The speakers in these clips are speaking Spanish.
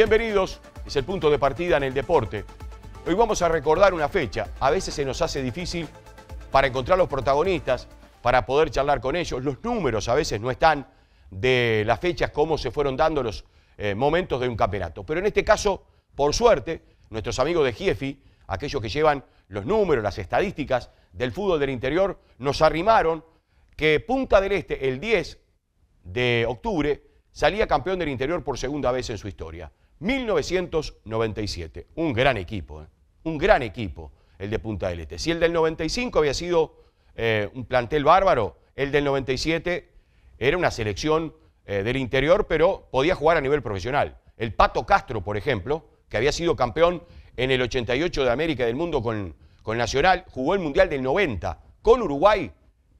Bienvenidos, es el punto de partida en el deporte. Hoy vamos a recordar una fecha. A veces se nos hace difícil para encontrar los protagonistas, para poder charlar con ellos. Los números a veces no están de las fechas, cómo se fueron dando los eh, momentos de un campeonato. Pero en este caso, por suerte, nuestros amigos de Giefi, aquellos que llevan los números, las estadísticas del fútbol del interior, nos arrimaron que Punta del Este, el 10 de octubre, salía campeón del interior por segunda vez en su historia. 1997. Un gran equipo, ¿eh? un gran equipo el de Punta del Este. Si el del 95 había sido eh, un plantel bárbaro, el del 97 era una selección eh, del interior, pero podía jugar a nivel profesional. El Pato Castro, por ejemplo, que había sido campeón en el 88 de América del Mundo con, con Nacional, jugó el Mundial del 90 con Uruguay,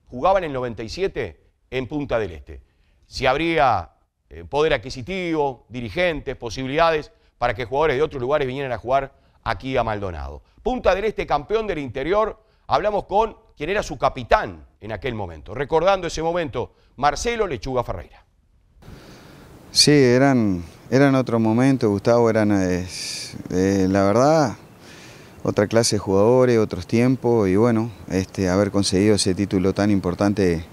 jugaba en el 97 en Punta del Este. Si habría eh, poder adquisitivo, dirigentes, posibilidades para que jugadores de otros lugares vinieran a jugar aquí a Maldonado. Punta del Este, campeón del interior, hablamos con quien era su capitán en aquel momento. Recordando ese momento, Marcelo Lechuga Ferreira. Sí, eran, eran otro momento, Gustavo, eran, eh, la verdad, otra clase de jugadores, otros tiempos, y bueno, este, haber conseguido ese título tan importante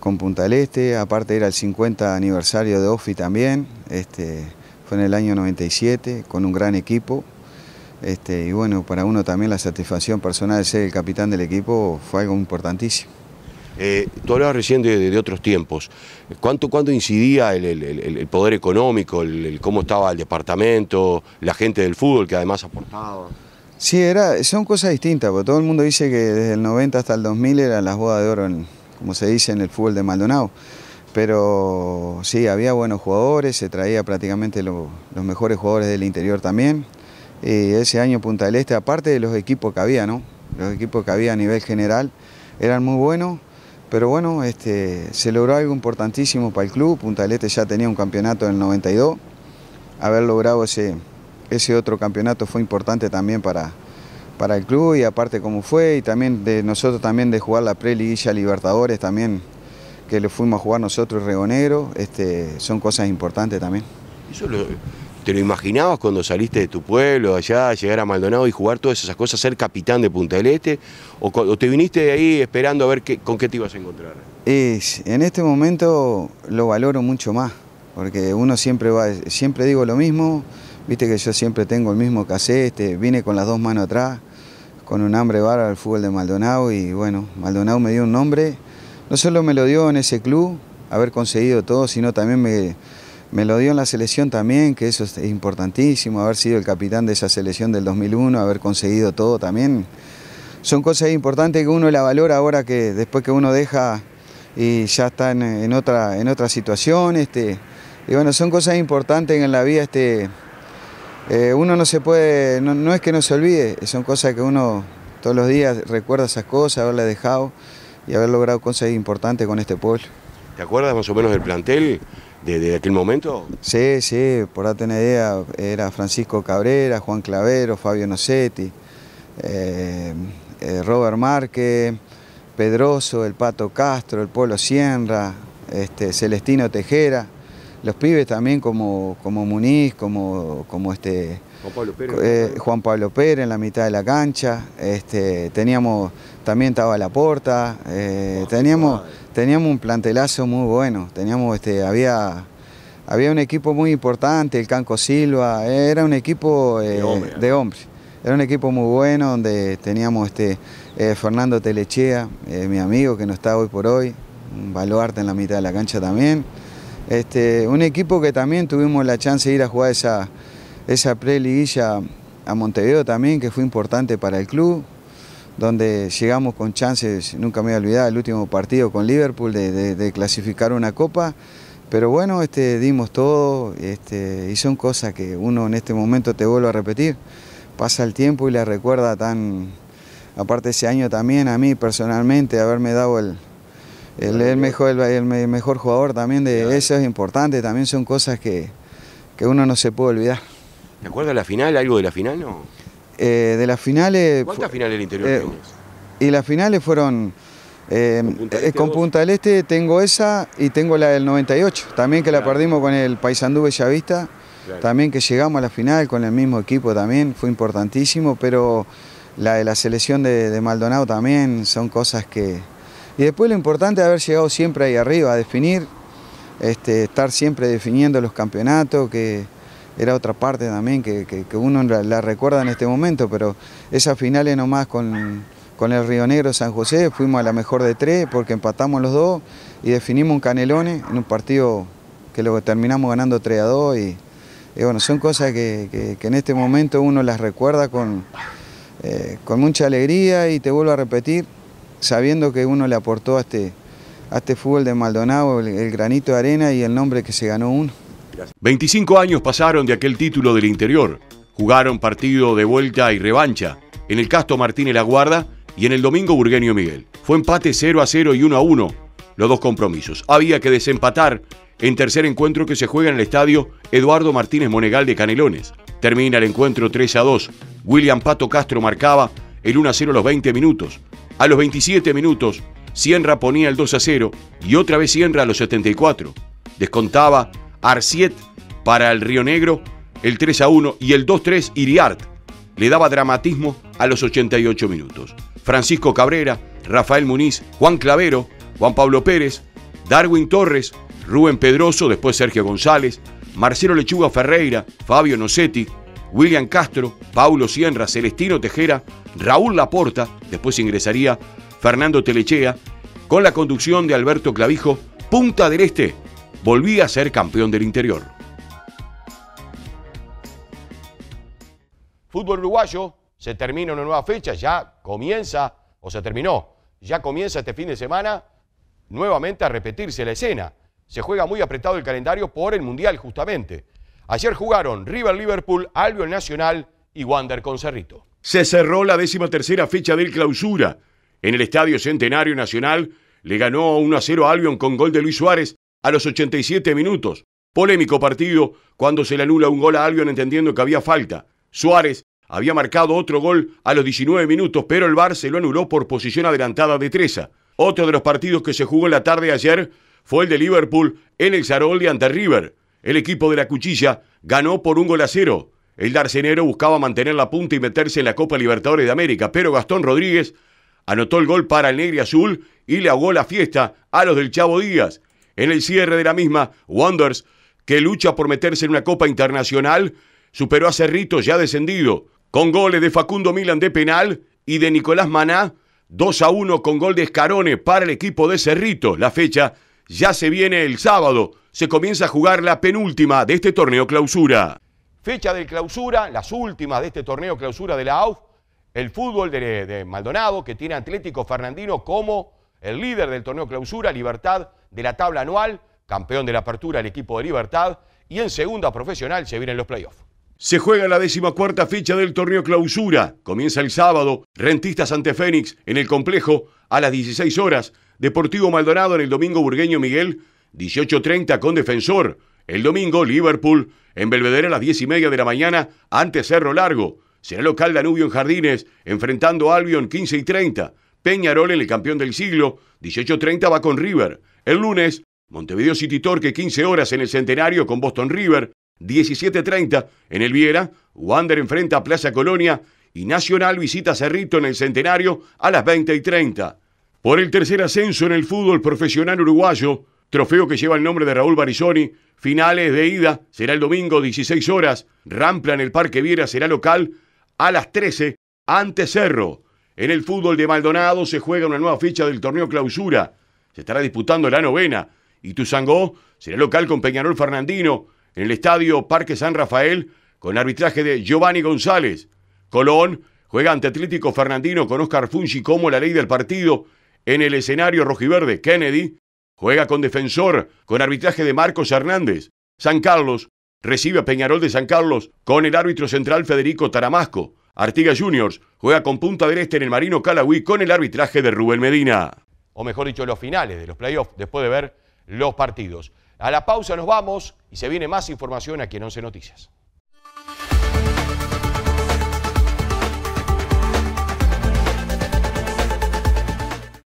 con Punta del Este, aparte era el 50 aniversario de Offi también, este, fue en el año 97, con un gran equipo. Este, y bueno, para uno también la satisfacción personal de ser el capitán del equipo fue algo importantísimo. Eh, tú hablabas recién de, otros tiempos. ¿Cuánto, cuánto incidía el, poder económico, el, cómo estaba el departamento, la gente del fútbol que además aportaba? Sí, era, son cosas distintas, porque todo el mundo dice que desde el 90 hasta el 2000 eran las bodas de oro en, como se dice en el fútbol de Maldonado. Pero sí, había buenos jugadores, se traía prácticamente los mejores jugadores del interior también. Y ese año Punta del Este, aparte de los equipos que había, ¿no? Los equipos que había a nivel general eran muy buenos, pero bueno, este, se logró algo importantísimo para el club. Punta del Este ya tenía un campeonato en el 92. Haber logrado ese, ese otro campeonato fue importante también para, para el club y aparte cómo fue y también de nosotros también de jugar la pre-liguilla Libertadores también que lo fuimos a jugar nosotros Regonero, este, son cosas importantes también. ¿Te lo imaginabas cuando saliste de tu pueblo allá, llegar a Maldonado y jugar todas esas cosas, ser capitán de Punta del Este? ¿O, te viniste de ahí esperando a ver qué, con qué te ibas a encontrar? Es, en este momento lo valoro mucho más, porque uno siempre va, siempre digo lo mismo, viste que yo siempre tengo el mismo cassette, vine con las dos manos atrás, con un hambre vara al fútbol de Maldonado y bueno, Maldonado me dio un nombre, no solo me lo dio en ese club, haber conseguido todo, sino también me, lo dio en la selección también, que eso es importantísimo, haber sido el capitán de esa selección del 2001, haber conseguido todo también. Son cosas importantes que uno la valora ahora que después que uno deja y ya está en, en otra, en situación. Este, y bueno, son cosas importantes en la vida este, eh, uno no se puede, no, es que no se olvide, son cosas que uno todos los días recuerda esas cosas, haberle dejado y haber logrado cosas importantes con este pueblo. ¿Te acuerdas más o menos del plantel de, aquel momento? Sí, sí, por darte una idea, era Francisco Cabrera, Juan Clavero, Fabio Nocetti, eh, eh, Robert Márquez, Pedroso, el Pato Castro, el Polo Sierra, este, Celestino Tejera los pibes también como, Muniz, como, este, eh, Juan Pablo, Pérez. en la mitad de la cancha, este, teníamos, también estaba Laporta, eh, teníamos, teníamos un plantelazo muy bueno, teníamos, este, había, había un equipo muy importante, el Canco Silva, eh, era un equipo eh, de, hombres, Era un equipo muy bueno donde teníamos este, Fernando Telechea, mi amigo que no está hoy por hoy, un baluarte en la mitad de la cancha también. Este, un equipo que también tuvimos la chance de ir a jugar esa, esa pre-liguilla a Montevideo también, que fue importante para el club, donde llegamos con chances, nunca me voy a olvidar, el último partido con Liverpool de, clasificar una copa, pero bueno, este, dimos todo este, y son cosas que uno en este momento te vuelvo a repetir, pasa el tiempo y le recuerda tan, aparte ese año también a mí personalmente, haberme dado el, el mejor, el mejor jugador también de eso, es importante, también son cosas que, uno no se puede olvidar. ¿Te acuerdas de la final? ¿Algo de la final? No? Eh, de las finales... ¿Cuántas finales del interior eh, Y las finales fueron... Eh, con, este Punta del Este tengo esa y tengo la del 98, también que la perdimos con el Paysandú Bellavista, también que llegamos a la final con el mismo equipo también, fue importantísimo, pero la de la selección de Maldonado también son cosas que, y después lo importante es haber llegado siempre ahí arriba, a definir, este, estar siempre definiendo los campeonatos, que era otra parte también que, uno la, recuerda en este momento, pero esas finales nomás con, el Río Negro San José, fuimos a la mejor de tres porque empatamos los dos y definimos un canelone en un partido que luego terminamos ganando 3 a 2 y, bueno, son cosas que, en este momento uno las recuerda con, eh, con mucha alegría y te vuelvo a repetir, sabiendo que uno le aportó a este, a este fútbol de Maldonado el, granito de arena y el nombre que se ganó uno. 25 años pasaron de aquel título del interior. Jugaron partido de vuelta y revancha en el Casto Martínez La Guarda y en el domingo Burgueño Miguel. Fue empate 0 a 0 y 1 a 1 los dos compromisos. Había que desempatar en tercer encuentro que se juega en el estadio Eduardo Martínez Monegal de Canelones. Termina el encuentro 3 a 2. William Pato Castro marcaba el 1 a 0 los 20 minutos. A los 27 minutos, Sierra ponía el 2 a 0 y otra vez Sierra a los 74. Descontaba Arciet para el Río Negro el 3 a 1 y el 2-3 Iriart le daba dramatismo a los 88 minutos. Francisco Cabrera, Rafael Muniz, Juan Clavero, Juan Pablo Pérez, Darwin Torres, Rubén Pedroso, después Sergio González, Marcelo Lechuga Ferreira, Fabio Nocetti, William Castro, Paulo Sierra, Celestino Tejera, Raúl Laporta, después ingresaría Fernando Telechea, con la conducción de Alberto Clavijo, Punta del Este volvía a ser campeón del interior. Fútbol uruguayo, se termina una nueva fecha, ya comienza, o se terminó, ya comienza este fin de semana nuevamente a repetirse la escena. Se juega muy apretado el calendario por el Mundial justamente. Ayer jugaron River Liverpool, Albion Nacional y Wander con se cerró la décima tercera fecha del clausura. En el Estadio Centenario Nacional le ganó 1 a 0 a Albion con gol de Luis Suárez a los 87 minutos. Polémico partido cuando se le anula un gol a Albion entendiendo que había falta. Suárez había marcado otro gol a los 19 minutos, pero el VAR se lo anuló por posición adelantada de Treza. Otro de los partidos que se jugó en la tarde de ayer fue el de Liverpool en el de ante River. El equipo de la Cuchilla ganó por un gol a cero. El Darcenero buscaba mantener la punta y meterse en la Copa Libertadores de América, pero Gastón Rodríguez anotó el gol para el Negro Azul y le ahogó la fiesta a los del Chavo Díaz. En el cierre de la misma, Wonders, que lucha por meterse en una Copa Internacional, superó a Cerrito ya descendido, con goles de Facundo Milan de penal y de Nicolás Maná, 2 a 1 con gol de Escarone para el equipo de Cerrito. La fecha ya se viene el sábado, se comienza a jugar la penúltima de este torneo clausura. Fecha de clausura, las últimas de este torneo clausura de la AUF, el fútbol de, Maldonado, que tiene Atlético Fernandino como el líder del torneo clausura, Libertad de la tabla anual, campeón de la apertura el equipo de Libertad, y en segunda profesional se vienen los playoffs. Se juega la decimacuarta fecha del torneo clausura. Comienza el sábado, Rentistas ante Fénix en el complejo a las 16 horas, Deportivo Maldonado en el domingo burgueño Miguel, 18.30 con Defensor, el domingo, Liverpool, en Belvedere a las 10 y media de la mañana, ante Cerro Largo. Será local Danubio en Jardines, enfrentando a Albion 15 y 30. Peñarol en el campeón del siglo, 18.30 va con River. El lunes, Montevideo City Torque, 15 horas en el centenario con Boston River. 17.30 en el Viera, Wander enfrenta a Plaza Colonia y Nacional visita Cerrito en el centenario a las 20 y 30. Por el tercer ascenso en el fútbol profesional uruguayo, Trofeo que lleva el nombre de Raúl Barizoni. Finales de ida será el domingo 16 horas. Rampla en el Parque Viera será local a las 13 ante Cerro. En el fútbol de Maldonado se juega una nueva fecha del torneo clausura. Se estará disputando la novena. Y Tuzangó será local con Peñarol Fernandino en el estadio Parque San Rafael con arbitraje de Giovanni González. Colón juega ante Atlético Fernandino con Oscar Funchi como la ley del partido en el escenario rojiverde Kennedy Juega con defensor, con arbitraje de Marcos Hernández. San Carlos recibe a Peñarol de San Carlos con el árbitro central Federico Taramasco. Artigas Juniors juega con Punta del Este en el Marino Calagüí con el arbitraje de Rubén Medina. O mejor dicho, los finales de los playoffs, después de ver los partidos. A la pausa nos vamos y se viene más información aquí en 11 Noticias.